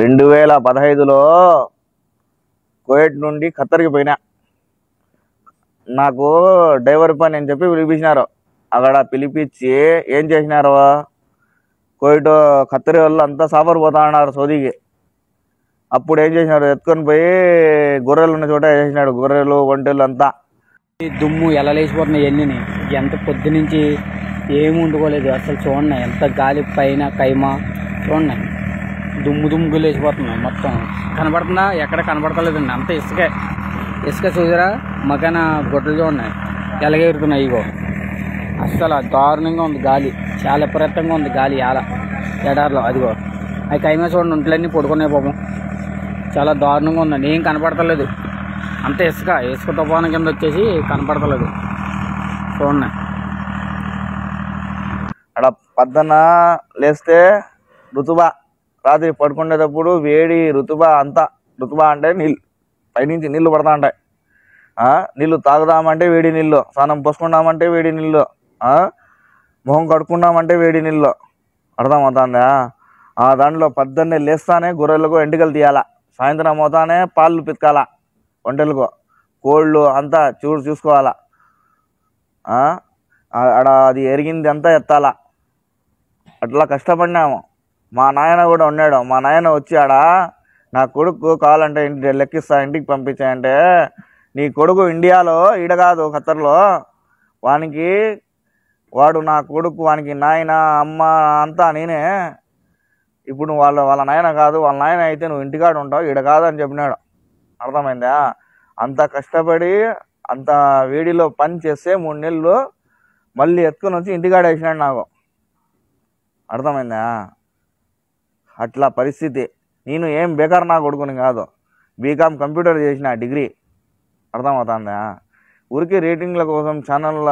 రెండు వేల పదహైదులో కోయట్ నుండి ఖత్తర్కి పోయినా నాకు డ్రైవర్ పని అని చెప్పి పిలిపించినారు అక్కడ పిలిపించి ఏం చేసినారు కోయిట్ ఖత్తరి వాళ్ళు అంతా సాఫర్ పోతా అన్నారు సోదీకి అప్పుడు ఏం చేసినారు ఎత్తుకొని పోయి గొర్రెలు ఉన్న చోట చేసినాడు గొర్రెలు ఒంటెలు అంతా దుమ్ము ఎలా లేచిపోతున్నాయి ఎన్నిని ఎంత పొద్దు నుంచి ఏమి ఉండుకోలేదు అసలు చూడండి ఎంత గాలి పైన కైమా చూడండి దుమ్ము దుమ్ము లేచిపోతున్నాయి మొత్తం కనబడుతుందా ఎక్కడ కనబడతలేదండి అంత ఇసుకే ఇసుక చూసారా మకాన గొడ్డలు ఉన్నాయి ఎలగేరుతున్నాయి ఇగో అస్సలు దారుణంగా ఉంది గాలి చాలా విపరీతంగా ఉంది గాలి ఆల ఎడార్లో అదిగో అవి కైమే చూడండి ఒంట్లన్నీ పడుకున్నాయి పాపం చాలా దారుణంగా ఉందండి ఏం కనపడతలేదు అంత ఇసుక ఇసుక తుఫాను కింద వచ్చేసి కనపడతలేదు చూడండి అక్కడ పద్దన లేస్తే ఋతుబా రాత్రి పడుకునేటప్పుడు వేడి రుతుబ అంతా రుతుబ అంటే నీళ్ళు పైనుంచి నీళ్ళు పడతా ఉంటాయి నీళ్ళు తాగుదామంటే వేడి నీళ్ళు స్నానం పోసుకున్నామంటే వేడి నీళ్ళు మొహం కడుక్కున్నామంటే వేడి నీళ్ళు అర్థమవుతుందా ఆ దాంట్లో పద్దన్నే లేస్తానే గొర్రెలకు ఎంటికలు తీయాలా సాయంత్రం అవుతానే పాలు పితకాలా వంటలకు కోళ్ళు అంతా చూడు చూసుకోవాలా ఆడ అది ఎరిగింది అంతా ఎత్తాలా అట్లా కష్టపడినాము మా నాయన కూడా ఉన్నాడు మా నాయన వచ్చాడా నా కొడుకు కావాలంటే ఇంటి లెక్కిస్తా ఇంటికి పంపించాయంటే నీ కొడుకు ఇండియాలో ఈడ కాదు ఖతర్లో వానికి వాడు నా కొడుకు వానికి నాయన అమ్మ అంతా నేనే ఇప్పుడు వాళ్ళ వాళ్ళ నాయన కాదు వాళ్ళ నాయన అయితే నువ్వు ఇంటికాడ ఉంటావు ఈడ అని చెప్పినాడు అర్థమైందా అంత కష్టపడి అంత వేడిలో పని చేస్తే మూడు నెలలు మళ్ళీ ఎత్తుకుని వచ్చి ఇంటికాడ వేసినాడు నాకు అర్థమైందా అట్లా పరిస్థితి నేను ఏం బేకార్ నా కొడుకుని కాదు బీకామ్ కంప్యూటర్ చేసిన డిగ్రీ అర్థమవుతుందా ఊరికే రేటింగ్ల కోసం ఛానళ్ళ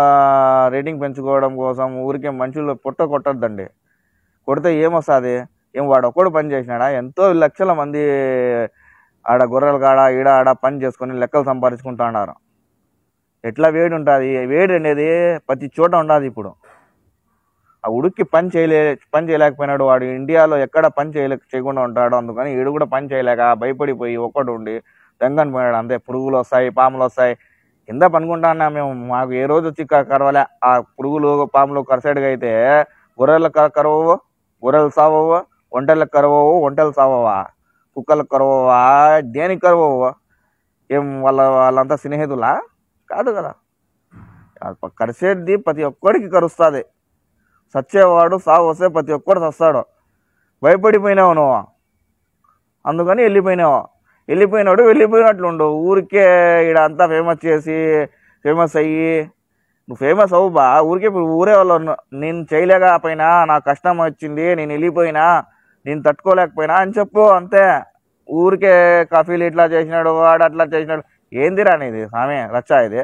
రేటింగ్ పెంచుకోవడం కోసం ఊరికే మనుషులు పొట్ట కొట్టద్దండి కొడితే ఏమొస్తుంది ఏం వాడు ఒక్కడు పని చేసినాడా ఎంతో లక్షల మంది ఆడ గొర్రెల కాడ ఈడ ఆడ పని చేసుకొని లెక్కలు సంపాదించుకుంటా ఉన్నారు ఎట్లా వేడి ఉంటుంది వేడి అనేది ప్రతి చోట ఉండదు ఇప్పుడు ఆ ఉడుక్కి పని చేయలే పని చేయలేకపోయినాడు వాడు ఇండియాలో ఎక్కడ పని చేయలేక చేయకుండా ఉంటాడు అందుకని ఈడు కూడా పని చేయలేక భయపడిపోయి ఒక్కడు ఉండి దెంగని పోయినాడు అంతే పురుగులు వస్తాయి పాములు వస్తాయి కింద అన్నా మేము మాకు ఏ రోజు వచ్చి కరవలే ఆ పురుగులు పాములు కరసైడ్గా అయితే గొర్రెల కరవవు గొర్రెలు సావవు ఒంటెలకు కరవవు ఒంటెలు సావవా కుక్కలకు కరవవా దేనికి కరవవు ఏం వాళ్ళ వాళ్ళంతా స్నేహితులా కాదు కదా కరిసేది ప్రతి ఒక్కడికి కరుస్తుంది సచ్చేవాడు సాగు వస్తే ప్రతి ఒక్కడు చస్తాడు భయపడిపోయినావు నువ్వు అందుకని వెళ్ళిపోయినావు వెళ్ళిపోయినాడు వెళ్ళిపోయినట్లుండు ఊరికే ఇక్కడ అంతా ఫేమస్ చేసి ఫేమస్ అయ్యి నువ్వు ఫేమస్ అవ్వబా ఊరికే ఊరే వాళ్ళు నేను చేయలేకపోయినా నాకు కష్టం వచ్చింది నేను వెళ్ళిపోయినా నేను తట్టుకోలేకపోయినా అని చెప్పు అంతే ఊరికే కాఫీలు ఇట్లా చేసినాడు వాడు అట్లా చేసినాడు ఏందిరా ఇది సామె రచ్చా ఇది